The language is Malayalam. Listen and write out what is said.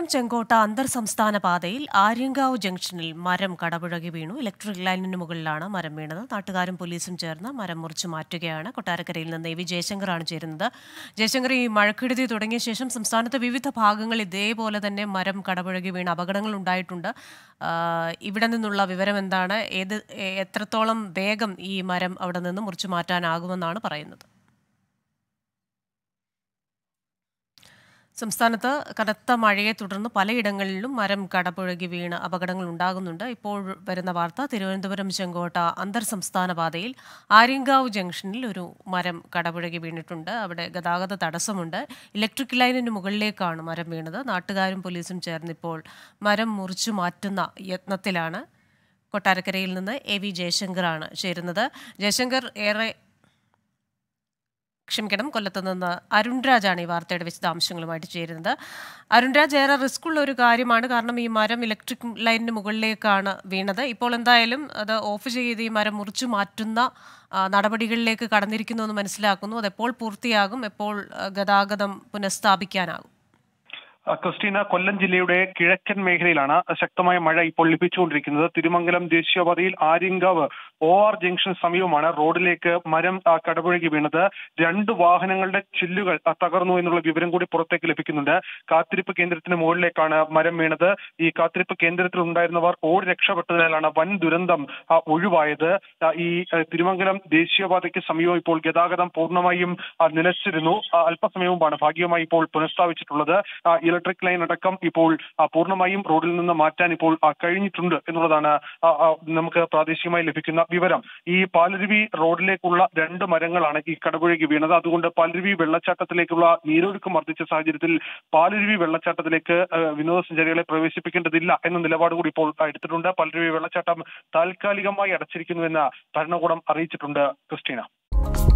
തിരുവനന്തപുരം ചെങ്കോട്ട അന്തർ സംസ്ഥാന പാതയിൽ ആര്യങ്കാവ് ജംഗ്ഷനിൽ മരം കടപുഴകി വീണു ഇലക്ട്രിക് ലൈനിന് മുകളിലാണ് മരം വീണത് നാട്ടുകാരും പോലീസും ചേർന്ന് മരം മുറിച്ചു മാറ്റുകയാണ് കൊട്ടാരക്കരയിൽ നിന്ന് എ വി ജയശങ്കറാണ് ചേരുന്നത് ജയശങ്കർ ഈ മഴക്കെടുതി തുടങ്ങിയ ശേഷം സംസ്ഥാനത്തെ വിവിധ ഭാഗങ്ങളിൽ ഇതേപോലെ തന്നെ മരം കടപുഴകി വീണ് അപകടങ്ങൾ ഉണ്ടായിട്ടുണ്ട് ഇവിടെ നിന്നുള്ള വിവരം എന്താണ് ഏത് എത്രത്തോളം വേഗം ഈ മരം അവിടെ നിന്ന് മുറിച്ചു മാറ്റാനാകുമെന്നാണ് പറയുന്നത് സംസ്ഥാനത്ത് കനത്ത മഴയെ തുടർന്ന് പലയിടങ്ങളിലും മരം കടപുഴകി വീണ് അപകടങ്ങൾ ഉണ്ടാകുന്നുണ്ട് ഇപ്പോൾ വരുന്ന വാർത്ത തിരുവനന്തപുരം ചെങ്കോട്ട അന്തർ സംസ്ഥാന പാതയിൽ ആര്യങ്കാവ് ജംഗ്ഷനിൽ ഒരു മരം കടപുഴകി വീണിട്ടുണ്ട് അവിടെ ഗതാഗത തടസ്സമുണ്ട് ഇലക്ട്രിക് ലൈനിന് മുകളിലേക്കാണ് മരം വീണത് നാട്ടുകാരും പോലീസും ചേർന്ന് ഇപ്പോൾ മരം മുറിച്ചു മാറ്റുന്ന യത്നത്തിലാണ് കൊട്ടാരക്കരയിൽ നിന്ന് എ വി ജയശങ്കറാണ് ചേരുന്നത് ജയശങ്കർ ഏറെ ക്ഷമിക്കണം കൊല്ലത്തുനിന്ന് അരുൺരാജാണ് ഈ വാർത്തയുടെ വിശദാംശങ്ങളുമായിട്ട് ചേരുന്നത് അരുൺരാജ് ഏറെ റിസ്ക് ഉള്ള ഒരു കാര്യമാണ് കാരണം ഈ മരം ഇലക്ട്രിക് ലൈനിന് മുകളിലേക്കാണ് വീണത് ഇപ്പോൾ എന്തായാലും അത് ഓഫ് ചെയ്ത് ഈ മരം മുറിച്ചു മാറ്റുന്ന നടപടികളിലേക്ക് കടന്നിരിക്കുന്നു എന്ന് മനസ്സിലാക്കുന്നു അതെപ്പോൾ പൂർത്തിയാകും എപ്പോൾ ഗതാഗതം പുനഃസ്ഥാപിക്കാനാകും ക്രിസ്റ്റീന കൊല്ലം ജില്ലയുടെ കിഴക്കൻ മേഖലയിലാണ് ശക്തമായ മഴ ഇപ്പോൾ ലഭിച്ചുകൊണ്ടിരിക്കുന്നത് തിരുമംഗലം ദേശീയപാതയിൽ ആര്യങ്കാവ് ഒ ആർ ജംഗ്ഷൻ സമീപമാണ് റോഡിലേക്ക് മരം കടപുഴകി വീണത് രണ്ട് വാഹനങ്ങളുടെ ചില്ലുകൾ തകർന്നു എന്നുള്ള വിവരം കൂടി പുറത്തേക്ക് ലഭിക്കുന്നുണ്ട് കാത്തിരിപ്പ് കേന്ദ്രത്തിന് മുകളിലേക്കാണ് മരം വീണത് ഈ കാത്തിരിപ്പ് കേന്ദ്രത്തിൽ ഉണ്ടായിരുന്നവർ ഓടി രക്ഷപ്പെട്ടതിനാലാണ് വൻ ദുരന്തം ഒഴിവായത് ഈ തിരുമംഗലം ദേശീയപാതയ്ക്ക് സമീപം ഇപ്പോൾ ഗതാഗതം പൂർണ്ണമായും നിലച്ചിരുന്നു അല്പസമയം മുമ്പാണ് ഭാഗ്യമായി ഇപ്പോൾ പുനഃസ്ഥാപിച്ചിട്ടുള്ളത് ഇലക്ട്രിക് ലൈൻ അടക്കം ഇപ്പോൾ പൂർണ്ണമായും റോഡിൽ നിന്ന് മാറ്റാൻ ഇപ്പോൾ കഴിഞ്ഞിട്ടുണ്ട് എന്നുള്ളതാണ് നമുക്ക് പ്രാദേശികമായി ലഭിക്കുന്ന വിവരം ഈ പാലരുവി റോഡിലേക്കുള്ള രണ്ട് മരങ്ങളാണ് ഈ കടപുഴകി വീണത് അതുകൊണ്ട് പാലരുവി വെള്ളച്ചാട്ടത്തിലേക്കുള്ള നീരൊഴുക്ക് മർദ്ദിച്ച സാഹചര്യത്തിൽ പാലരുവി വെള്ളച്ചാട്ടത്തിലേക്ക് വിനോദസഞ്ചാരികളെ പ്രവേശിപ്പിക്കേണ്ടതില്ല എന്ന നിലപാട് കൂടി ഇപ്പോൾ എടുത്തിട്ടുണ്ട് പാലരുവി വെള്ളച്ചാട്ടം താൽക്കാലികമായി അടച്ചിരിക്കുന്നുവെന്ന് ഭരണകൂടം അറിയിച്ചിട്ടുണ്ട് ക്രിസ്റ്റീന